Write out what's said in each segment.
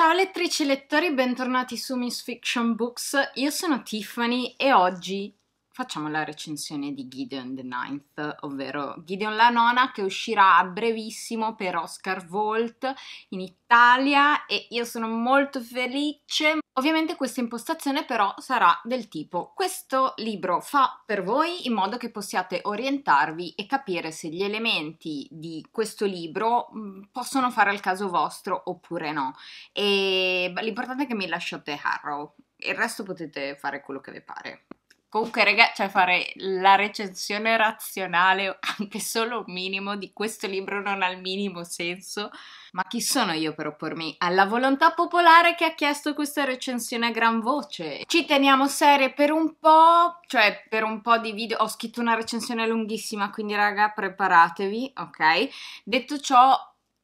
Ciao lettrici e lettori, bentornati su Miss Fiction Books, io sono Tiffany e oggi facciamo la recensione di Gideon the Ninth, ovvero Gideon la nona che uscirà a brevissimo per Oscar Volt in Italia e io sono molto felice. Ovviamente questa impostazione però sarà del tipo questo libro fa per voi in modo che possiate orientarvi e capire se gli elementi di questo libro mm, possono fare al caso vostro oppure no. E l'importante è che mi lasciate Harrow, il resto potete fare quello che vi pare. Comunque, ragazzi, cioè fare la recensione razionale, anche solo un minimo, di questo libro non ha il minimo senso. Ma chi sono io per oppormi alla volontà popolare che ha chiesto questa recensione a gran voce? Ci teniamo serie per un po', cioè per un po' di video. Ho scritto una recensione lunghissima, quindi raga, preparatevi, ok? Detto ciò,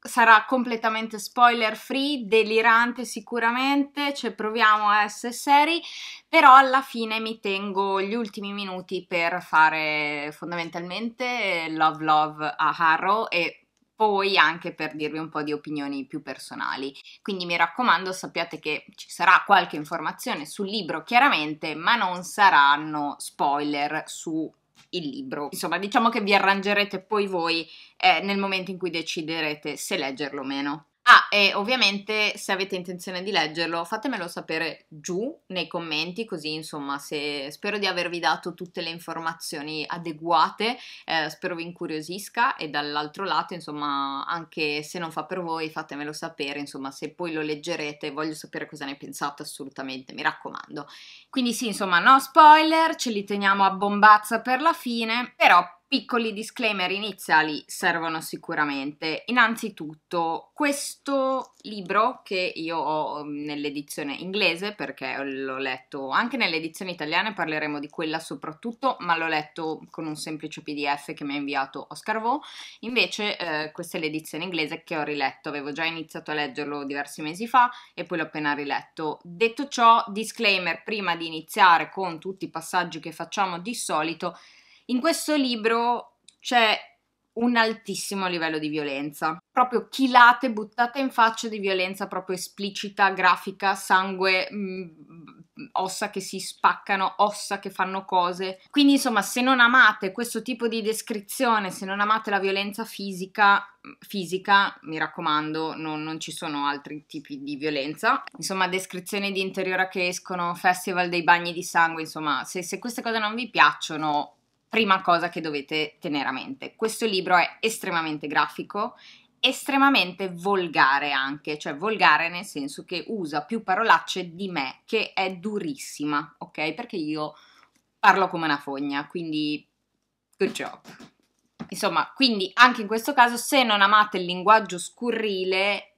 sarà completamente spoiler free, delirante sicuramente, cioè proviamo a essere seri, però alla fine mi tengo gli ultimi minuti per fare fondamentalmente love love a Harrow e poi anche per dirvi un po' di opinioni più personali. Quindi mi raccomando, sappiate che ci sarà qualche informazione sul libro chiaramente, ma non saranno spoiler su il libro. Insomma, diciamo che vi arrangerete poi voi eh, nel momento in cui deciderete se leggerlo o meno. Ah, e ovviamente se avete intenzione di leggerlo, fatemelo sapere giù nei commenti, così insomma, se... spero di avervi dato tutte le informazioni adeguate, eh, spero vi incuriosisca e dall'altro lato, insomma, anche se non fa per voi, fatemelo sapere, insomma, se poi lo leggerete, voglio sapere cosa ne pensate assolutamente, mi raccomando. Quindi sì, insomma, no spoiler, ce li teniamo a bombazza per la fine, però Piccoli disclaimer iniziali servono sicuramente. Innanzitutto, questo libro che io ho mm, nell'edizione inglese, perché l'ho letto anche nell'edizione italiana, parleremo di quella soprattutto, ma l'ho letto con un semplice PDF che mi ha inviato Oscar Vaux. Invece, eh, questa è l'edizione inglese che ho riletto, avevo già iniziato a leggerlo diversi mesi fa e poi l'ho appena riletto. Detto ciò, disclaimer prima di iniziare con tutti i passaggi che facciamo di solito in questo libro c'è un altissimo livello di violenza, proprio chilate, buttate in faccia di violenza proprio esplicita, grafica, sangue, mh, mm, ossa che si spaccano, ossa che fanno cose. Quindi insomma, se non amate questo tipo di descrizione, se non amate la violenza fisica, fisica, mi raccomando, non, non, ci sono altri tipi di violenza. Insomma, descrizioni di interiore che escono, festival dei bagni di sangue, insomma, se, se queste cose non vi piacciono, prima cosa che dovete tenere a mente. Questo libro è estremamente grafico, estremamente volgare anche, cioè volgare nel senso che usa più parolacce di me, che è durissima, ok? Perché io parlo come una fogna, quindi good job. Insomma, quindi anche in questo caso se non amate il linguaggio scurrile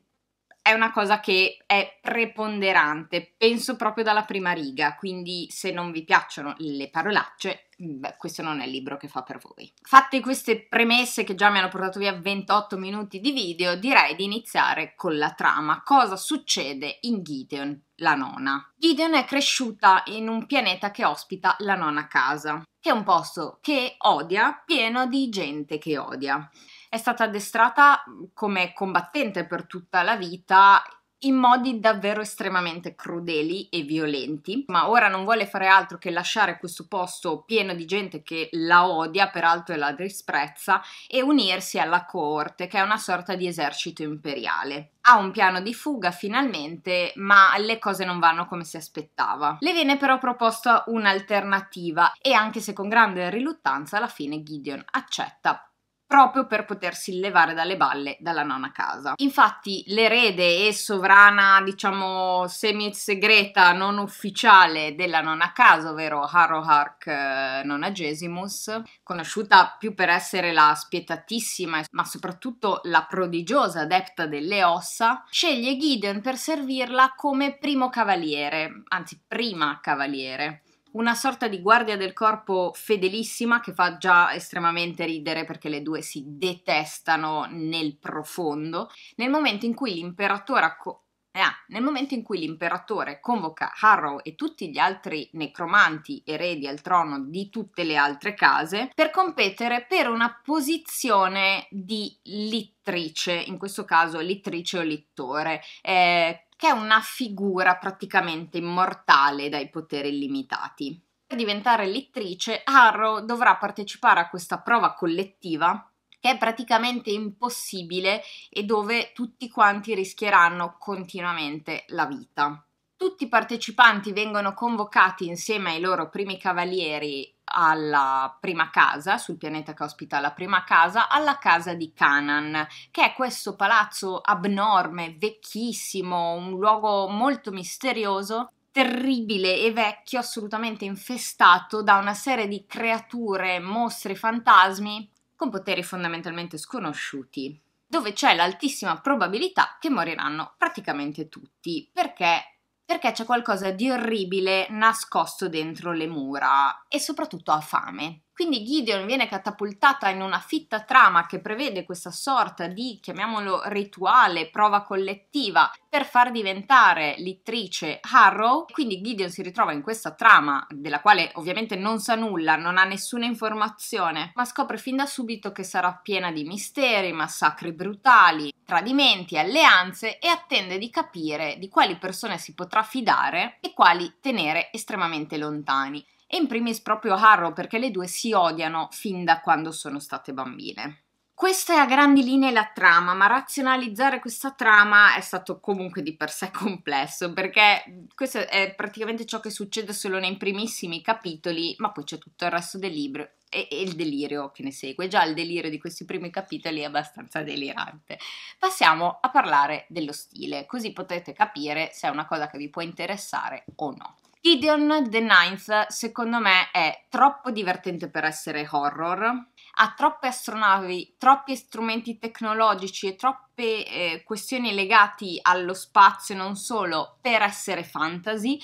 è una cosa che è preponderante, penso proprio dalla prima riga, quindi se non vi piacciono le parolacce, beh, questo non è il libro che fa per voi. Fatte queste premesse che già mi hanno portato via 28 minuti di video, direi di iniziare con la trama. Cosa succede in Gideon, la nona? Gideon è cresciuta in un pianeta che ospita la nona casa, che è un posto che odia pieno di gente che odia è stata addestrata mm, come combattente per tutta la vita in modi davvero estremamente crudeli e violenti, ma ora non vuole fare altro che lasciare questo posto pieno di gente che la odia, peraltro e la disprezza, e unirsi alla coorte, che è una sorta di esercito imperiale. Ha un piano di fuga finalmente, ma le cose non vanno come si aspettava. Le viene però proposta un'alternativa e anche se con grande riluttanza alla fine Gideon accetta proprio per potersi levare dalle balle dalla nonna casa. Infatti l'erede e sovrana, diciamo, semi-segreta, non ufficiale della nonna casa, ovvero Harrowhark eh, Nonagesimus, conosciuta più per essere la spietatissima ma soprattutto la prodigiosa adepta delle ossa, sceglie Gideon per servirla come primo cavaliere, anzi prima cavaliere una sorta di guardia del corpo fedelissima che fa già estremamente ridere perché le due si detestano nel profondo, nel momento in cui l'imperatore, co- eh, ah, momento in cui l'imperatore convoca Harrow e tutti gli altri necromanti eredi al trono di tutte le altre case per competere per una posizione di littrice, in questo caso littrice o littore, eh, che è una figura praticamente immortale dai poteri illimitati. Per diventare lettrice, Harrow dovrà partecipare a questa prova collettiva che è praticamente impossibile e dove tutti quanti rischieranno continuamente la vita. Tutti i partecipanti vengono convocati insieme ai loro primi cavalieri alla prima casa, sul pianeta che ospita la prima casa, alla casa di Canaan, che è questo palazzo abnorme, vecchissimo, un luogo molto misterioso terribile e vecchio, assolutamente infestato da una serie di creature, mostri, fantasmi con poteri fondamentalmente sconosciuti, dove c'è l'altissima probabilità che moriranno praticamente tutti, perché perché c'è qualcosa di orribile nascosto dentro le mura e soprattutto ha fame. Quindi Gideon viene catapultata in una fitta trama che prevede questa sorta di, chiamiamolo, rituale, prova collettiva per far diventare l'ittrice Harrow. Quindi Gideon si ritrova in questa trama della quale ovviamente non sa nulla, non ha nessuna informazione, ma scopre fin da subito che sarà piena di misteri, massacri brutali, tradimenti, alleanze e attende di capire di quali persone si potrà fidare e quali tenere estremamente lontani e in primis proprio Harrow perché le due si odiano fin da quando sono state bambine. Questa è a grandi linee la trama, ma razionalizzare questa trama è stato comunque di per sé complesso, perché questo è praticamente ciò che succede solo nei primissimi capitoli, ma poi c'è tutto il resto del libro e, e il delirio che ne segue. Già il delirio di questi primi capitoli è abbastanza delirante. Passiamo a parlare dello stile, così potete capire se è una cosa che vi può interessare o no. Gideon the Ninth, secondo me, è troppo divertente per essere horror, ha troppe astronavi, troppi strumenti tecnologici e troppe eh, questioni legate allo spazio e non solo per essere fantasy,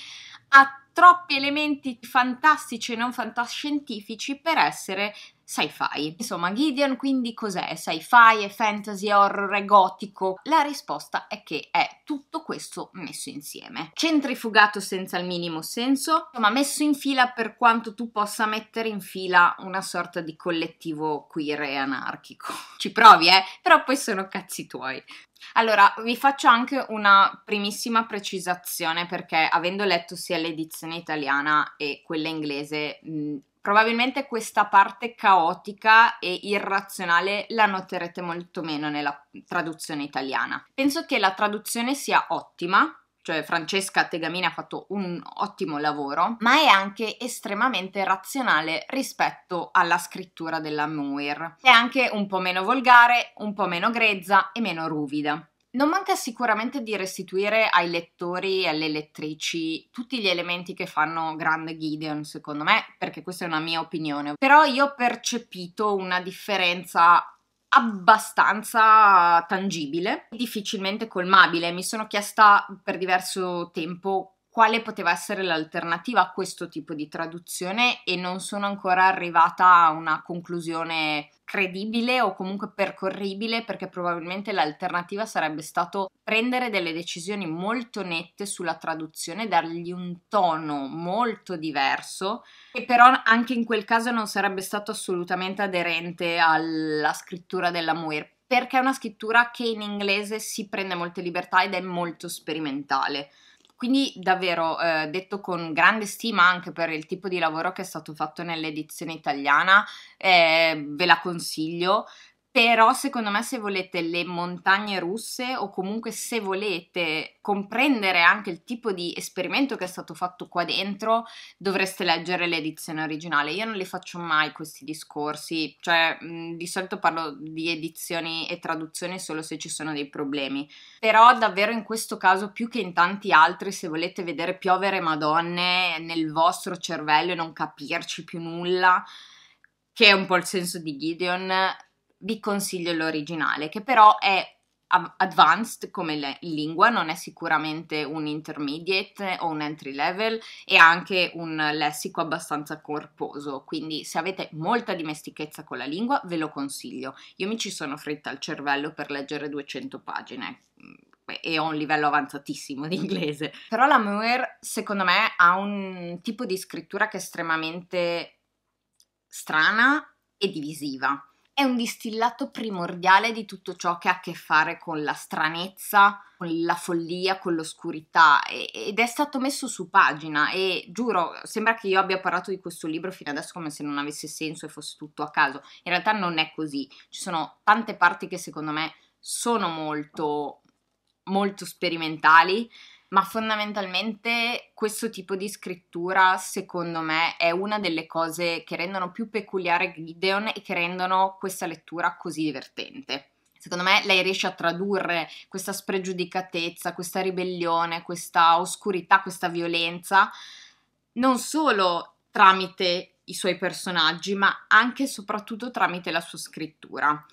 ha troppi elementi fantastici e non fantascientifici per essere sci-fi. Insomma, Gideon quindi cos'è? Sci-fi, è fantasy, horror, è gotico? La risposta è che è tutto questo messo insieme. Centrifugato senza il minimo senso, ma messo in fila per quanto tu possa mettere in fila una sorta di collettivo queer e anarchico. Ci provi, eh? Però poi sono cazzi tuoi. Allora, vi faccio anche una primissima precisazione perché avendo letto sia l'edizione italiana e quella inglese, mh, probabilmente questa parte caotica e irrazionale la noterete molto meno nella traduzione italiana. Penso che la traduzione sia ottima, cioè Francesca Tegamini ha fatto un ottimo lavoro, ma è anche estremamente razionale rispetto alla scrittura della Muir. È anche un po' meno volgare, un po' meno grezza e meno ruvida. Non manca sicuramente di restituire ai lettori e alle lettrici tutti gli elementi che fanno grande Gideon, secondo me, perché questa è una mia opinione. Però io ho percepito una differenza abbastanza tangibile, difficilmente colmabile. Mi sono chiesta per diverso tempo quale poteva essere l'alternativa a questo tipo di traduzione e non sono ancora arrivata a una conclusione credibile o comunque percorribile perché probabilmente l'alternativa sarebbe stato prendere delle decisioni molto nette sulla traduzione, dargli un tono molto diverso che però anche in quel caso non sarebbe stato assolutamente aderente alla scrittura della Muir perché è una scrittura che in inglese si prende molte libertà ed è molto sperimentale. Quindi davvero eh, detto con grande stima anche per il tipo di lavoro che è stato fatto nell'edizione italiana, eh, ve la consiglio però secondo me se volete le montagne russe o comunque se volete comprendere anche il tipo di esperimento che è stato fatto qua dentro, dovreste leggere l'edizione originale. Io non li faccio mai questi discorsi, cioè mh, di solito parlo di edizioni e traduzioni solo se ci sono dei problemi. Però davvero in questo caso più che in tanti altri, se volete vedere piovere madonne nel vostro cervello e non capirci più nulla, che è un po' il senso di Gideon, vi consiglio l'originale, che però è advanced come le, lingua, non è sicuramente un intermediate o un entry level è anche un lessico abbastanza corposo, quindi se avete molta dimestichezza con la lingua ve lo consiglio. Io mi ci sono fretta al cervello per leggere 200 pagine mm, e ho un livello avanzatissimo di inglese, però la Muir secondo me ha un tipo di scrittura che è estremamente strana e divisiva è un distillato primordiale di tutto ciò che ha a che fare con la stranezza, con la follia, con l'oscurità ed è stato messo su pagina e giuro, sembra che io abbia parlato di questo libro fino adesso come se non avesse senso e fosse tutto a caso, in realtà non è così, ci sono tante parti che secondo me sono molto molto sperimentali, ma fondamentalmente questo tipo di scrittura, secondo me, è una delle cose che rendono più peculiare Gideon e che rendono questa lettura così divertente. Secondo me lei riesce a tradurre questa spregiudicatezza, questa ribellione, questa oscurità, questa violenza, non solo tramite i suoi personaggi, ma anche e soprattutto tramite la sua scrittura.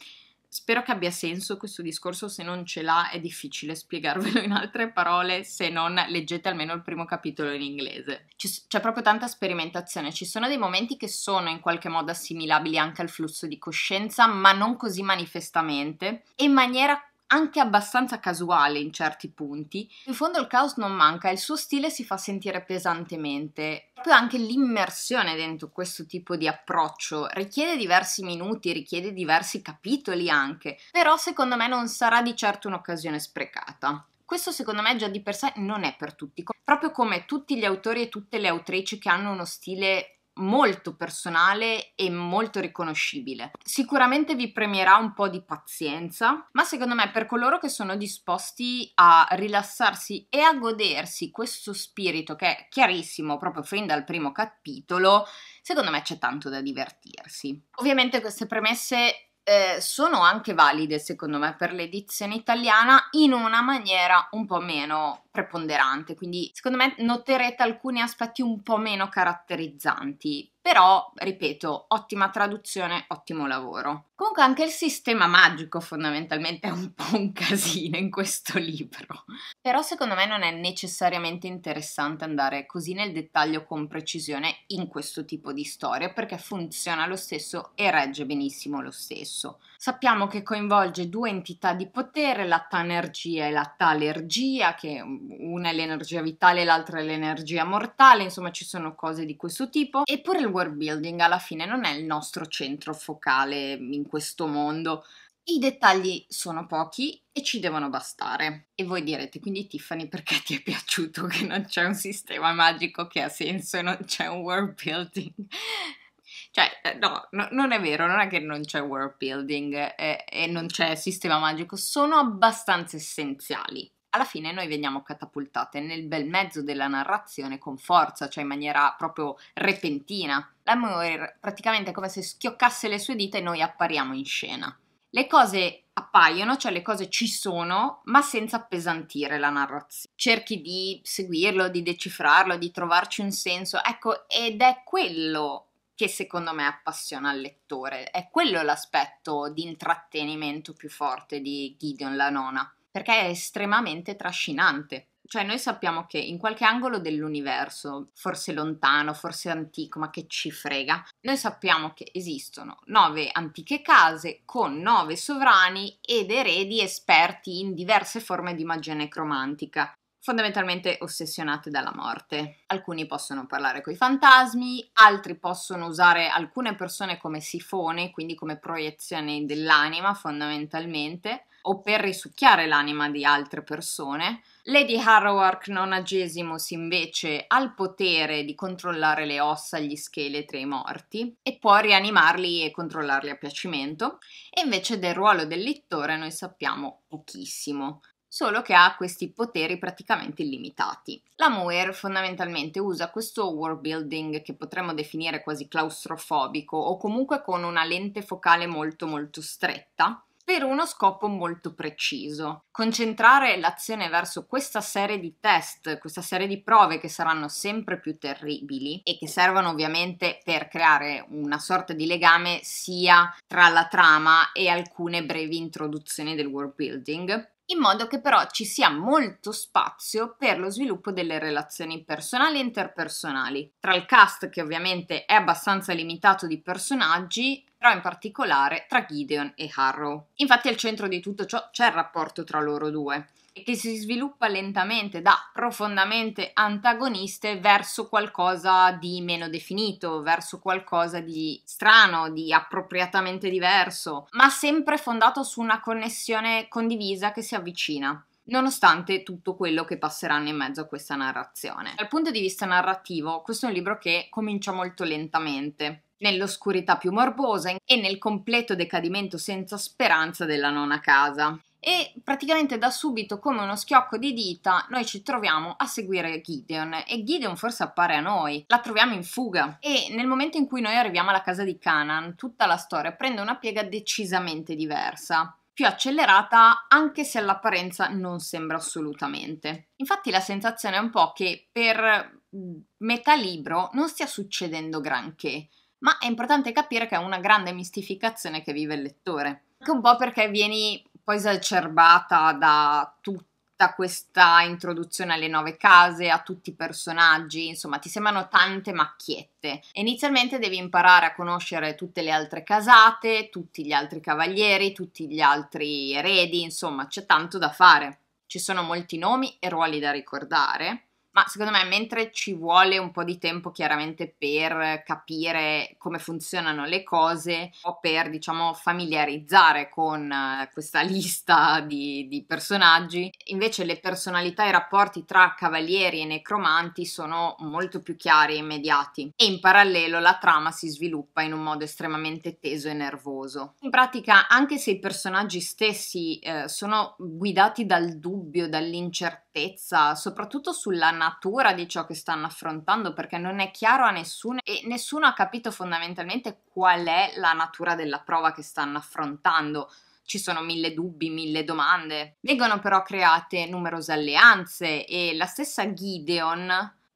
Spero che abbia senso questo discorso, se non ce l'ha è difficile spiegarvelo in altre parole, se non leggete almeno il primo capitolo in inglese. C'è proprio tanta sperimentazione, ci sono dei momenti che sono in qualche modo assimilabili anche al flusso di coscienza, ma non così manifestamente, in maniera anche abbastanza casuale in certi punti. In fondo il caos non manca, il suo stile si fa sentire pesantemente. Proprio anche l'immersione dentro questo tipo di approccio richiede diversi minuti, richiede diversi capitoli anche, però secondo me non sarà di certo un'occasione sprecata. Questo secondo me già di per sé non è per tutti, proprio come tutti gli autori e tutte le autrici che hanno uno stile molto personale e molto riconoscibile. Sicuramente vi premierà un po' di pazienza, ma secondo me per coloro che sono disposti a rilassarsi e a godersi questo spirito che è chiarissimo proprio fin dal primo capitolo, secondo me c'è tanto da divertirsi. Ovviamente queste premesse eh, sono anche valide secondo me per l'edizione italiana in una maniera un po' meno preponderante, quindi secondo me noterete alcuni aspetti un po' meno caratterizzanti però ripeto, ottima traduzione, ottimo lavoro. Comunque anche il sistema magico fondamentalmente è un po' un casino in questo libro, però secondo me non è necessariamente interessante andare così nel dettaglio con precisione in questo tipo di storia perché funziona lo stesso e regge benissimo lo stesso. Sappiamo che coinvolge due entità di potere, la tanergia e la talergia, che una è l'energia vitale e l'altra è l'energia mortale, insomma ci sono cose di questo tipo, eppure il power building alla fine non è il nostro centro focale in questo mondo. I dettagli sono pochi e ci devono bastare. E voi direte, quindi Tiffany, perché ti è piaciuto che non c'è un sistema magico che ha senso e non c'è un world building? Cioè, eh, no, no, non è vero, non è che non c'è world building eh, e non c'è sistema magico, sono abbastanza essenziali alla fine noi veniamo catapultate nel bel mezzo della narrazione con forza, cioè in maniera proprio repentina. La Moore praticamente è come se schioccasse le sue dita e noi appariamo in scena. Le cose appaiono, cioè le cose ci sono, ma senza appesantire la narrazione. Cerchi di seguirlo, di decifrarlo, di trovarci un senso, ecco, ed è quello che secondo me appassiona il lettore, è quello l'aspetto di intrattenimento più forte di Gideon la nona perché è estremamente trascinante. Cioè noi sappiamo che in qualche angolo dell'universo, forse lontano, forse antico, ma che ci frega, noi sappiamo che esistono nove antiche case con nove sovrani ed eredi esperti in diverse forme di magia necromantica fondamentalmente ossessionate dalla morte. Alcuni possono parlare coi fantasmi, altri possono usare alcune persone come sifone, quindi come proiezione dell'anima fondamentalmente, o per risucchiare l'anima di altre persone. Lady Harrowark nonagesimus invece ha il potere di controllare le ossa, gli scheletri e i morti e può rianimarli e controllarli a piacimento e invece del ruolo del lettore noi sappiamo pochissimo solo che ha questi poteri praticamente illimitati. La Muir fondamentalmente usa questo world building che potremmo definire quasi claustrofobico o comunque con una lente focale molto molto stretta per uno scopo molto preciso. Concentrare l'azione verso questa serie di test, questa serie di prove che saranno sempre più terribili e che servono ovviamente per creare una sorta di legame sia tra la trama e alcune brevi introduzioni del world building, in modo che però ci sia molto spazio per lo sviluppo delle relazioni personali e interpersonali. Tra il cast, che ovviamente è abbastanza limitato di personaggi, però in particolare tra Gideon e Harrow. Infatti al centro di tutto ciò c'è il rapporto tra loro due e che si sviluppa lentamente da profondamente antagoniste verso qualcosa di meno definito, verso qualcosa di strano, di appropriatamente diverso, ma sempre fondato su una connessione condivisa che si avvicina nonostante tutto quello che passeranno in mezzo a questa narrazione. Dal punto di vista narrativo, questo è un libro che comincia molto lentamente, nell'oscurità più morbosa e nel completo decadimento senza speranza della nona casa e praticamente da subito come uno schiocco di dita noi ci troviamo a seguire Gideon e Gideon forse appare a noi, la troviamo in fuga e nel momento in cui noi arriviamo alla casa di Canaan tutta la storia prende una piega decisamente diversa più accelerata anche se all'apparenza non sembra assolutamente. Infatti la sensazione è un po' che per mm, metà libro non stia succedendo granché, ma è importante capire che è una grande mistificazione che vive il lettore. Anche un po' perché vieni poi esacerbata da tutta questa introduzione alle nuove case, a tutti i personaggi, insomma ti sembrano tante macchiette. Inizialmente devi imparare a conoscere tutte le altre casate, tutti gli altri cavalieri, tutti gli altri eredi, insomma c'è tanto da fare. Ci sono molti nomi e ruoli da ricordare ma secondo me, mentre ci vuole un po' di tempo chiaramente per capire come funzionano le cose o per, diciamo, familiarizzare con eh, questa lista di, di personaggi, invece le personalità e i rapporti tra cavalieri e necromanti sono molto più chiari e immediati. E in parallelo la trama si sviluppa in un modo estremamente teso e nervoso. In pratica, anche se i personaggi stessi eh, sono guidati dal dubbio, dall'incertezza, soprattutto sulla natura di ciò che stanno affrontando perché non è chiaro a nessuno e nessuno ha capito fondamentalmente qual è la natura della prova che stanno affrontando ci sono mille dubbi, mille domande. Vengono però create numerose alleanze e la stessa Gideon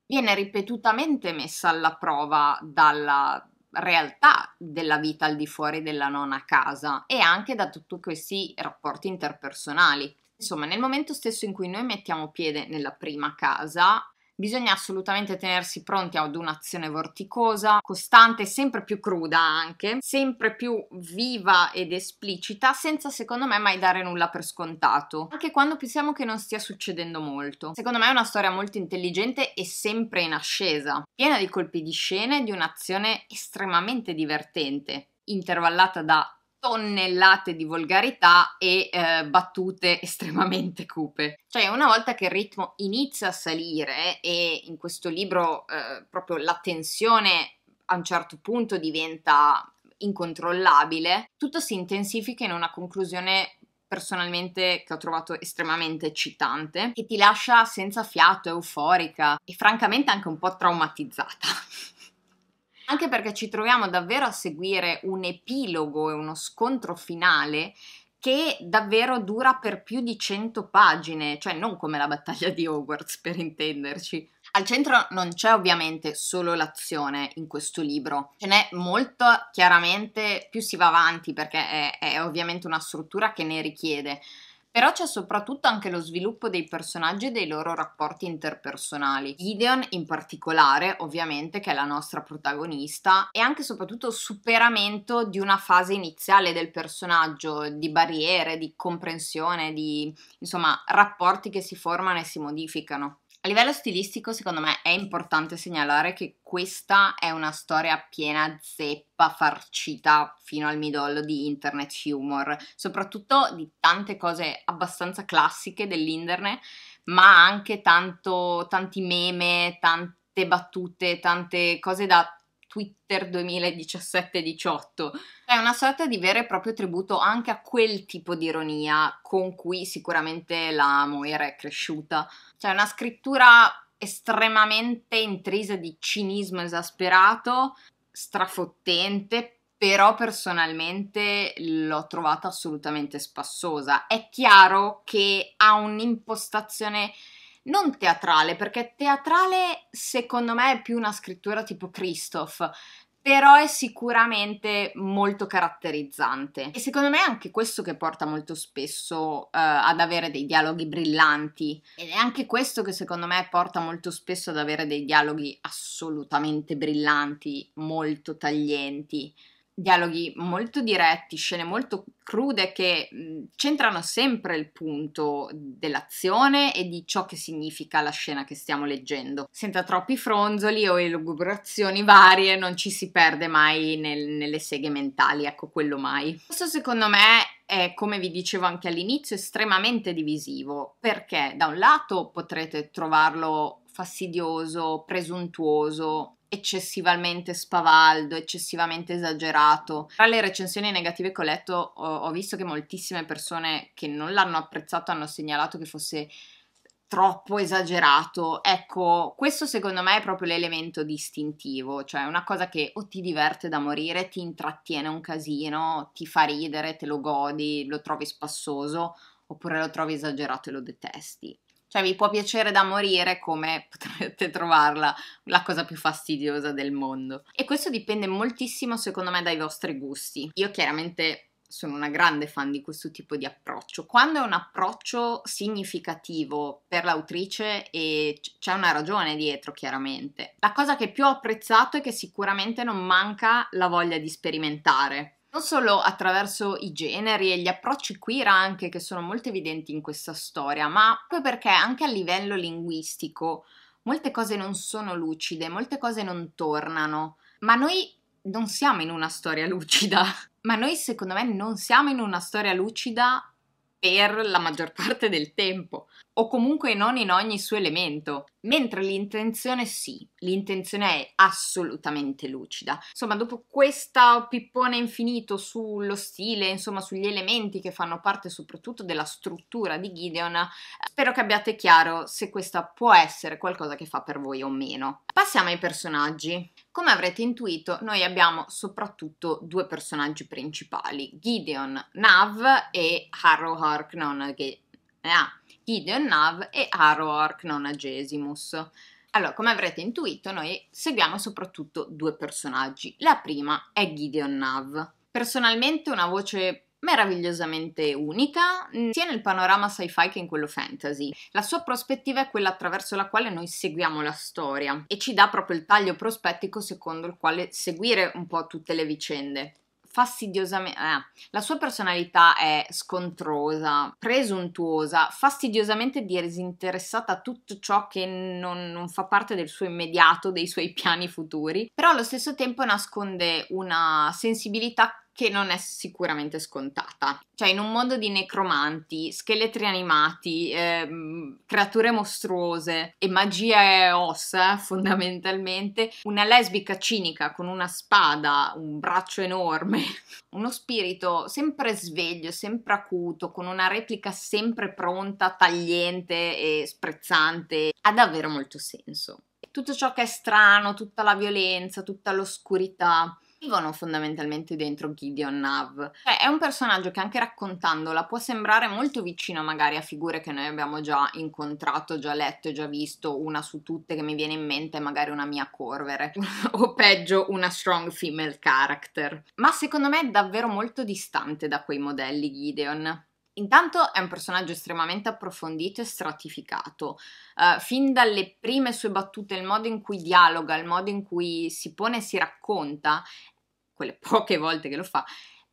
viene ripetutamente messa alla prova dalla realtà della vita al di fuori della nona casa e anche da tutti questi rapporti interpersonali. Insomma, nel momento stesso in cui noi mettiamo piede nella prima casa, Bisogna assolutamente tenersi pronti ad un'azione vorticosa, costante, sempre più cruda anche, sempre più viva ed esplicita, senza secondo me mai dare nulla per scontato, anche quando pensiamo che non stia succedendo molto. Secondo me è una storia molto intelligente e sempre in ascesa, piena di colpi di scena e di un'azione estremamente divertente, intervallata da tonnellate di volgarità e eh, battute estremamente cupe. Cioè, una volta che il ritmo inizia a salire e in questo libro eh, proprio la tensione a un certo punto diventa incontrollabile, tutto si intensifica in una conclusione personalmente che ho trovato estremamente eccitante, che ti lascia senza fiato, euforica e francamente anche un po' traumatizzata. Anche perché ci troviamo davvero a seguire un epilogo e uno scontro finale che davvero dura per più di 100 pagine, cioè non come la battaglia di Hogwarts per intenderci. Al centro non c'è ovviamente solo l'azione in questo libro, ce n'è molto chiaramente più si va avanti perché è, è ovviamente una struttura che ne richiede, però c'è soprattutto anche lo sviluppo dei personaggi e dei loro rapporti interpersonali. Gideon in particolare, ovviamente, che è la nostra protagonista, e anche e soprattutto superamento di una fase iniziale del personaggio, di barriere, di comprensione, di insomma rapporti che si formano e si modificano. A livello stilistico, secondo me, è importante segnalare che questa è una storia piena zeppa, farcita fino al midollo di internet humor, soprattutto di tante cose abbastanza classiche dell'internet, ma anche tanto, tanti meme, tante battute, tante cose da Twitter 2017-18. È una sorta di vero e proprio tributo anche a quel tipo di ironia con cui sicuramente la Moira è cresciuta. C'è cioè, una scrittura estremamente intrisa di cinismo esasperato, strafottente, però personalmente l'ho trovata assolutamente spassosa. È chiaro che ha un'impostazione non teatrale, perché teatrale secondo me è più una scrittura tipo Christoph, però è sicuramente molto caratterizzante. E secondo me è anche questo che porta molto spesso uh, ad avere dei dialoghi brillanti ed è anche questo che secondo me porta molto spesso ad avere dei dialoghi assolutamente brillanti, molto taglienti dialoghi molto diretti, scene molto crude che centrano sempre il punto dell'azione e di ciò che significa la scena che stiamo leggendo. Senza troppi fronzoli o elugubrazioni varie non ci si perde mai nel, nelle seghe mentali, ecco quello mai. Questo secondo me è, come vi dicevo anche all'inizio, estremamente divisivo perché da un lato potrete trovarlo fastidioso, presuntuoso, eccessivamente spavaldo, eccessivamente esagerato. Tra le recensioni negative che ho letto ho, ho visto che moltissime persone che non l'hanno apprezzato hanno segnalato che fosse troppo esagerato. Ecco, questo secondo me è proprio l'elemento distintivo, cioè una cosa che o ti diverte da morire, ti intrattiene un casino, ti fa ridere, te lo godi, lo trovi spassoso, oppure lo trovi esagerato e lo detesti. Cioè vi può piacere da morire come potrete trovarla la cosa più fastidiosa del mondo. E questo dipende moltissimo secondo me dai vostri gusti. Io chiaramente sono una grande fan di questo tipo di approccio. Quando è un approccio significativo per l'autrice e c'è una ragione dietro, chiaramente. La cosa che più ho apprezzato è che sicuramente non manca la voglia di sperimentare. Non solo attraverso i generi e gli approcci queer anche che sono molto evidenti in questa storia, ma proprio perché anche a livello linguistico molte cose non sono lucide, molte cose non tornano, ma noi non siamo in una storia lucida. Ma noi secondo me non siamo in una storia lucida per la maggior parte del tempo, o comunque non in ogni suo elemento, mentre l'intenzione sì, l'intenzione è assolutamente lucida. Insomma, dopo questo pippone infinito sullo stile, insomma, sugli elementi che fanno parte soprattutto della struttura di Gideon, eh, spero che abbiate chiaro se questa può essere qualcosa che fa per voi o meno. Passiamo ai personaggi. Come avrete intuito, noi abbiamo soprattutto due personaggi principali, Gideon Nav e Harrow Harknon, che, ah, Gideon Nav e Harrow Harknon Agesimus. Allora, come avrete intuito, noi seguiamo soprattutto due personaggi. La prima è Gideon Nav. Personalmente una voce meravigliosamente unica, mm, sia nel panorama sci-fi che in quello fantasy. La sua prospettiva è quella attraverso la quale noi seguiamo la storia e ci dà proprio il taglio prospettico secondo il quale seguire un po' tutte le vicende fastidiosamente. Eh, ah, la sua personalità è scontrosa, presuntuosa, fastidiosamente disinteressata a tutto ciò che non, non, fa parte del suo immediato, dei suoi piani futuri, però allo stesso tempo nasconde una sensibilità che non è sicuramente scontata. Cioè, in un mondo di necromanti, scheletri animati, ehm, creature mostruose e magia e ossa, fondamentalmente, una lesbica cinica con una spada, un braccio enorme, uno spirito sempre sveglio, sempre acuto, con una replica sempre pronta, tagliente e sprezzante, ha davvero molto senso. Tutto ciò che è strano, tutta la violenza, tutta l'oscurità, vivono fondamentalmente dentro Gideon Nav. Cioè, è un personaggio che anche raccontandola può sembrare molto vicino magari a figure che noi abbiamo già incontrato, già letto e già visto, una su tutte che mi viene in mente magari una mia Corvere, o peggio una strong female character. Ma secondo me è davvero molto distante da quei modelli Gideon. Intanto è un personaggio estremamente approfondito e stratificato. Uh, fin dalle prime sue battute, il modo in cui dialoga, il modo in cui si pone e si racconta quelle poche volte che lo fa,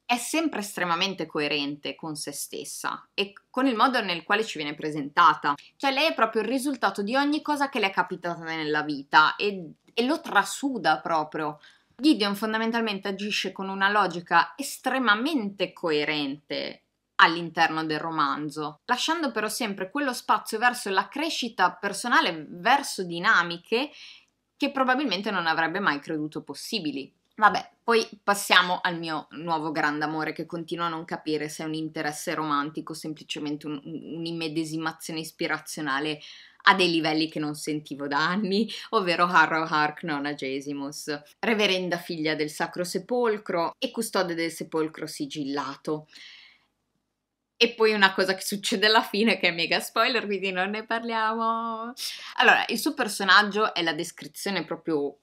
è sempre estremamente coerente con se stessa e con il modo nel quale ci viene presentata. Cioè lei è proprio il risultato di ogni cosa che le è capitata nella vita e, e lo trasuda proprio. Gideon fondamentalmente agisce con una logica estremamente coerente all'interno del romanzo, lasciando però sempre quello spazio verso la crescita personale, verso dinamiche che probabilmente non avrebbe mai creduto possibili. Vabbè, poi passiamo al mio nuovo grande amore che continua a non capire se è un interesse romantico, o semplicemente un, un'immedesimazione ispirazionale a dei livelli che non sentivo da anni, ovvero Harrow Hark Nonagesimus, reverenda figlia del Sacro Sepolcro e custode del sepolcro sigillato. E poi una cosa che succede alla fine che è mega spoiler, quindi non ne parliamo. Allora, il suo personaggio è la descrizione proprio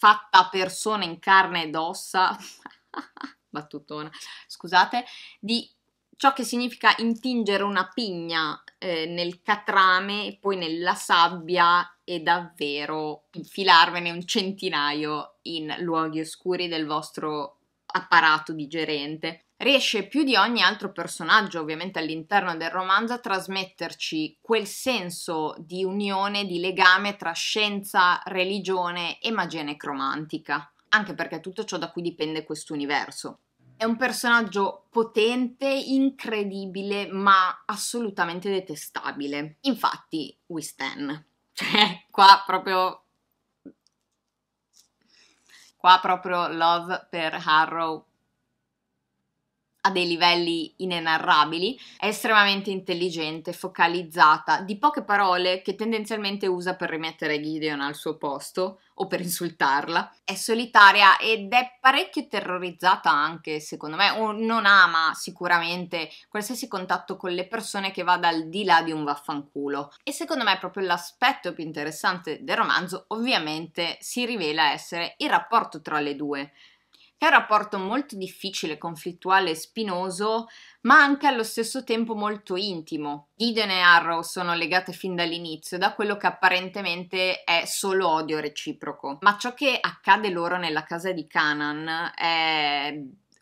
fatta persona in carne ed ossa, battutona, scusate, di ciò che significa intingere una pigna eh, nel catrame e poi nella sabbia e davvero infilarvene un centinaio in luoghi oscuri del vostro apparato digerente riesce più di ogni altro personaggio, ovviamente all'interno del romanzo, a trasmetterci quel senso di unione, di legame tra scienza, religione e magia necromantica, anche perché è tutto ciò da cui dipende questo universo. È un personaggio potente, incredibile, ma assolutamente detestabile. Infatti, Wisten. Cioè, qua proprio... Qua proprio love per Harrow a dei livelli inenarrabili, è estremamente intelligente, focalizzata, di poche parole che tendenzialmente usa per rimettere Gideon al suo posto o per insultarla. È solitaria ed è parecchio terrorizzata anche, secondo me, o non ama sicuramente qualsiasi contatto con le persone che vada al di là di un vaffanculo. E secondo me proprio l'aspetto più interessante del romanzo ovviamente si rivela essere il rapporto tra le due. È un rapporto molto difficile, conflittuale e spinoso, ma anche allo stesso tempo molto intimo. Gideon e Arrow sono legate fin dall'inizio da quello che apparentemente è solo odio reciproco, ma ciò che accade loro nella casa di Canaan è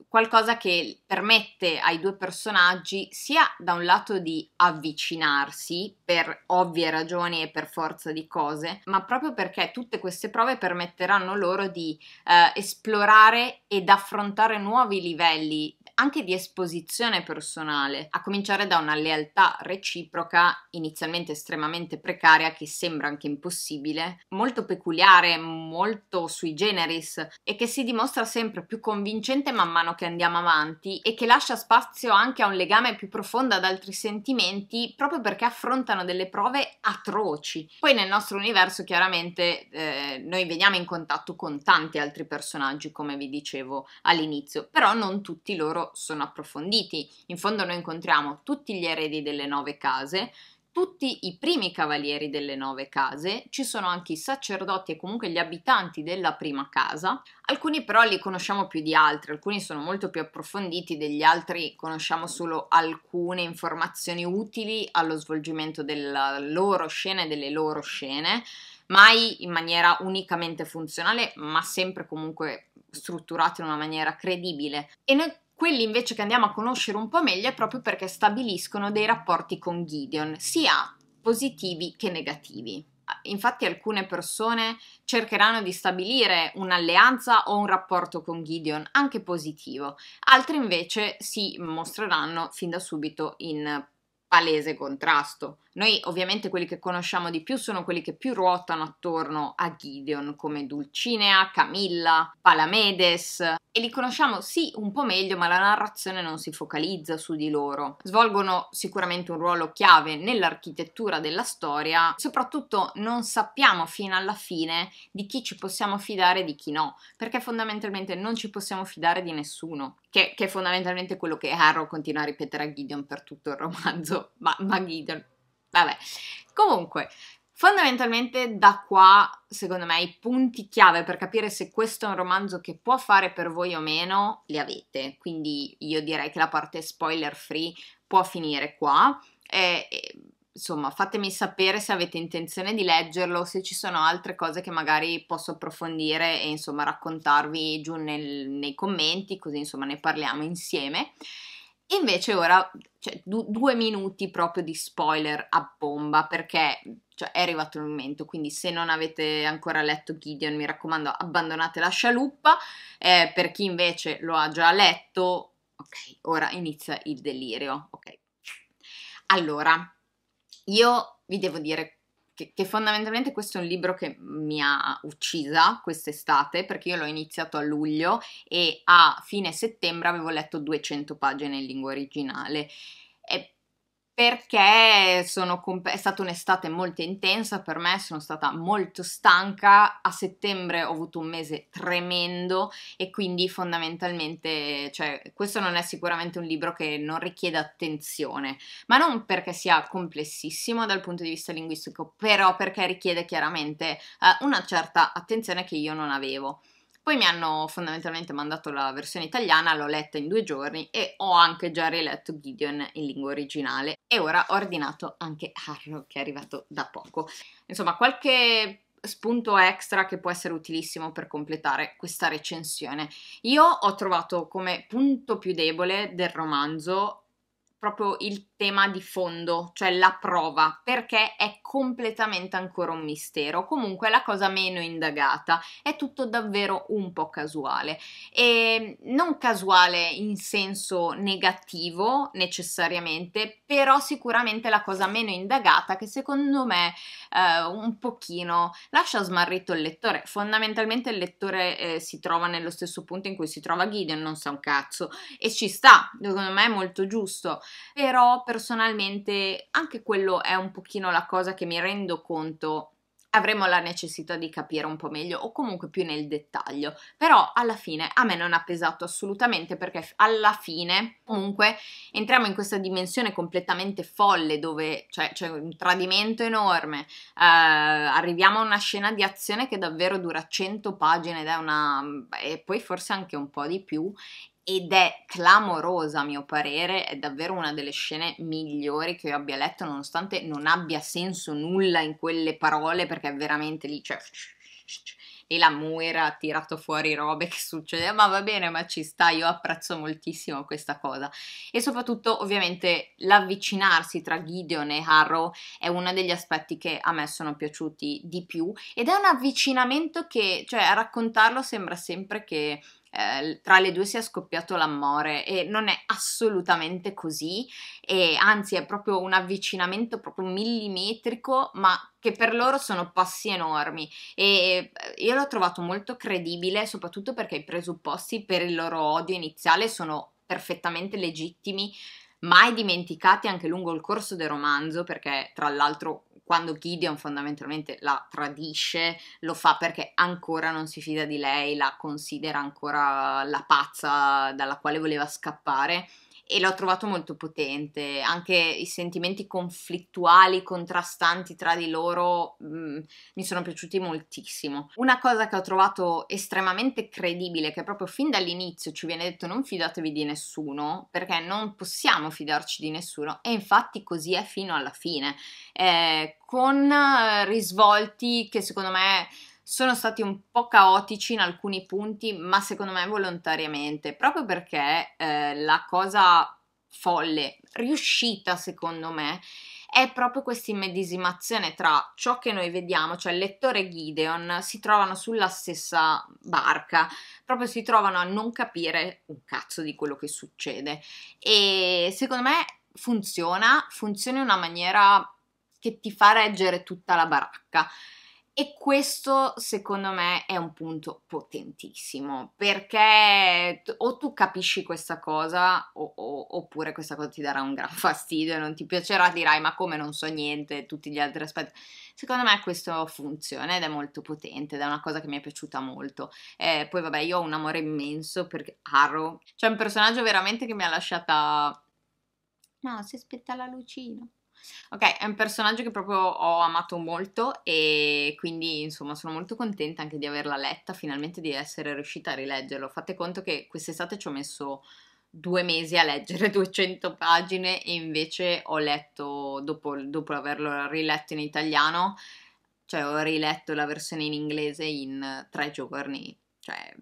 qualcosa che permette ai due personaggi sia da un lato di avvicinarsi per ovvie ragioni e per forza di cose, ma proprio perché tutte queste prove permetteranno loro di eh, esplorare ed affrontare nuovi livelli anche di esposizione personale, a cominciare da una lealtà reciproca inizialmente estremamente precaria che sembra anche impossibile, molto peculiare, molto sui generis e che si dimostra sempre più convincente man mano che andiamo avanti e che lascia spazio anche a un legame più profondo ad altri sentimenti proprio perché affrontano delle prove atroci. Poi nel nostro universo chiaramente eh, noi veniamo in contatto con tanti altri personaggi come vi dicevo all'inizio, però non tutti loro sono approfonditi. In fondo noi incontriamo tutti gli eredi delle nove case, tutti i primi cavalieri delle nove case, ci sono anche i sacerdoti e comunque gli abitanti della prima casa, alcuni però li conosciamo più di altri, alcuni sono molto più approfonditi, degli altri conosciamo solo alcune informazioni utili allo svolgimento della loro scena e delle loro scene, mai in maniera unicamente funzionale, ma sempre comunque strutturato in una maniera credibile. E noi quelli invece che andiamo a conoscere un po' meglio è proprio perché stabiliscono dei rapporti con Gideon, sia positivi che negativi. Ah, infatti alcune persone cercheranno di stabilire un'alleanza o un rapporto con Gideon, anche positivo, altre invece si mostreranno fin da subito in palese contrasto. Noi ovviamente quelli che conosciamo di più sono quelli che più ruotano attorno a Gideon, come Dulcinea, Camilla, Palamedes, e li conosciamo sì un po' meglio, ma la narrazione non si focalizza su di loro. Svolgono sicuramente un ruolo chiave nell'architettura della storia, soprattutto non sappiamo fino alla fine di chi ci possiamo fidare e di chi no, perché fondamentalmente non ci possiamo fidare di nessuno, che, che è fondamentalmente quello che Harrow continua a ripetere a Gideon per tutto il romanzo, ma, ma Gideon Vabbè, comunque, Fondamentalmente da qua, secondo me, i punti chiave per capire se questo è un romanzo che può fare per voi o meno li avete. Quindi io direi che la parte spoiler free può finire qua. E, e, insomma, fatemi sapere se avete intenzione di leggerlo, se ci sono altre cose che magari posso approfondire e insomma raccontarvi giù nel, nei commenti, così insomma ne parliamo insieme. Invece ora, cioè, du- due minuti proprio di spoiler a bomba, perché cioè, è arrivato il momento, quindi se non avete ancora letto Gideon, mi raccomando, abbandonate la scialuppa, eh, per chi invece lo ha già letto, ok, ora inizia il delirio, ok. Allora, io vi devo dire che, che, fondamentalmente questo è un libro che mi ha uccisa quest'estate perché io l'ho iniziato a luglio e a fine settembre avevo letto 200 pagine in lingua originale. E perché comp- è stata un'estate molto intensa per me, sono stata molto stanca, a settembre ho avuto un mese tremendo e quindi fondamentalmente, cioè, questo non è sicuramente un libro che non richiede attenzione, ma non perché sia complessissimo dal punto di vista linguistico, però perché richiede chiaramente eh, una certa attenzione che io non avevo. Poi mi hanno fondamentalmente mandato la versione italiana, l'ho letta in due giorni e ho anche già riletto Gideon in lingua originale e ora ho ordinato anche Harrow che è arrivato da poco. Insomma, qualche spunto extra che può essere utilissimo per completare questa recensione. Io ho trovato come punto più debole del romanzo proprio il tema di fondo, cioè la prova, perché è completamente ancora un mistero. Comunque la cosa meno indagata, è tutto davvero un po' casuale e non casuale in senso negativo necessariamente, però sicuramente la cosa meno indagata che secondo me eh, un pochino lascia smarrito il lettore. Fondamentalmente il lettore eh, si trova nello stesso punto in cui si trova Gideon, non sa un cazzo e ci sta, secondo me è molto giusto però personalmente anche quello è un pochino la cosa che mi rendo conto avremo la necessità di capire un po' meglio o comunque più nel dettaglio. Però alla fine a me non ha pesato assolutamente perché alla fine comunque entriamo in questa dimensione completamente folle dove cioè c'è cioè, un tradimento enorme, eh, arriviamo a una scena di azione che davvero dura 100 pagine ed è una... e poi forse anche un po' di più ed è clamorosa a mio parere, è davvero una delle scene migliori che io abbia letto, nonostante non abbia senso nulla in quelle parole, perché è veramente lì, cioè, e la Muera ha tirato fuori robe che succede, ma va bene, ma ci sta, io apprezzo moltissimo questa cosa. E soprattutto, ovviamente, l'avvicinarsi tra Gideon e Harrow è uno degli aspetti che a me sono piaciuti di più ed è un avvicinamento che, cioè, a raccontarlo sembra sempre che eh, tra le due sia scoppiato l'amore e non è assolutamente così e anzi è proprio un avvicinamento proprio millimetrico ma che per loro sono passi enormi e eh, io l'ho trovato molto credibile soprattutto perché i presupposti per il loro odio iniziale sono perfettamente legittimi mai dimenticati anche lungo il corso del romanzo perché tra l'altro quando Gideon fondamentalmente la tradisce, lo fa perché ancora non si fida di lei, la considera ancora la pazza dalla quale voleva scappare e l'ho trovato molto potente, anche i sentimenti conflittuali, contrastanti tra di loro mh, mm, mi sono piaciuti moltissimo. Una cosa che ho trovato estremamente credibile, che proprio fin dall'inizio ci viene detto non fidatevi di nessuno, perché non possiamo fidarci di nessuno e infatti così è fino alla fine, eh, con eh, risvolti che secondo me sono stati un po' caotici in alcuni punti, ma secondo me volontariamente, proprio perché eh, la cosa folle, riuscita secondo me, è proprio questa immedesimazione tra ciò che noi vediamo, cioè il lettore e Gideon si trovano sulla stessa barca, proprio si trovano a non capire un cazzo di quello che succede. E secondo me funziona, funziona in una maniera che ti fa reggere tutta la baracca. E questo secondo me è un punto potentissimo perché o tu capisci questa cosa o, o, oppure questa cosa ti darà un gran fastidio e non ti piacerà, dirai ma come non so niente, tutti gli altri aspetti. Secondo me questo funziona ed è molto potente ed è una cosa che mi è piaciuta molto. Eh, poi vabbè io ho un amore immenso per Arrow, c'è cioè un personaggio veramente che mi ha lasciata... No, si aspetta la lucina. Ok, è un personaggio che proprio ho amato molto e quindi insomma sono molto contenta anche di averla letta, finalmente di essere riuscita a rileggerlo. Fate conto che quest'estate ci ho messo due mesi a leggere 200 pagine e invece ho letto, dopo, dopo averlo riletto in italiano, cioè ho riletto la versione in inglese in tre giorni, cioè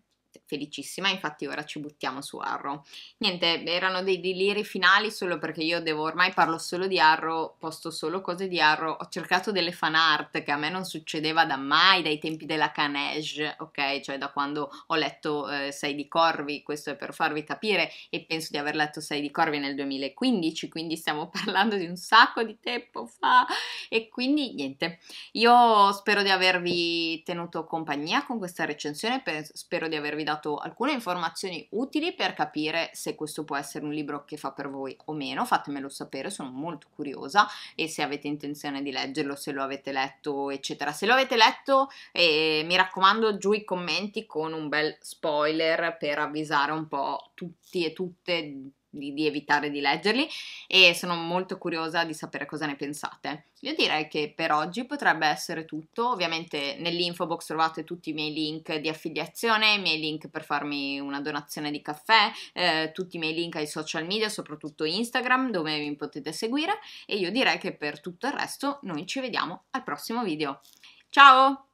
felicissima, infatti ora ci buttiamo su Arrow. Niente, erano dei deliri finali solo perché io devo ormai parlo solo di Arrow, posto solo cose di Arrow, ho cercato delle fan art che a me non succedeva da mai, dai tempi della Canesh, ok? Cioè da quando ho letto eh, Sei di Corvi, questo è per farvi capire e penso di aver letto Sei di Corvi nel 2015, quindi stiamo parlando di un sacco di tempo fa e quindi niente. Io spero di avervi tenuto compagnia con questa recensione, spero di avervi dato dato alcune informazioni utili per capire se questo può essere un libro che fa per voi o meno, fatemelo sapere, sono molto curiosa e se avete intenzione di leggerlo, se lo avete letto, eccetera. Se lo avete letto, eh, mi raccomando giù i commenti con un bel spoiler per avvisare un po' tutti e tutte di, di, evitare di leggerli e sono molto curiosa di sapere cosa ne pensate. Io direi che per oggi potrebbe essere tutto, ovviamente nell'info box trovate tutti i miei link di affiliazione, i miei link per farmi una donazione di caffè, eh, tutti i miei link ai social media, soprattutto Instagram dove mi potete seguire e io direi che per tutto il resto noi ci vediamo al prossimo video. Ciao!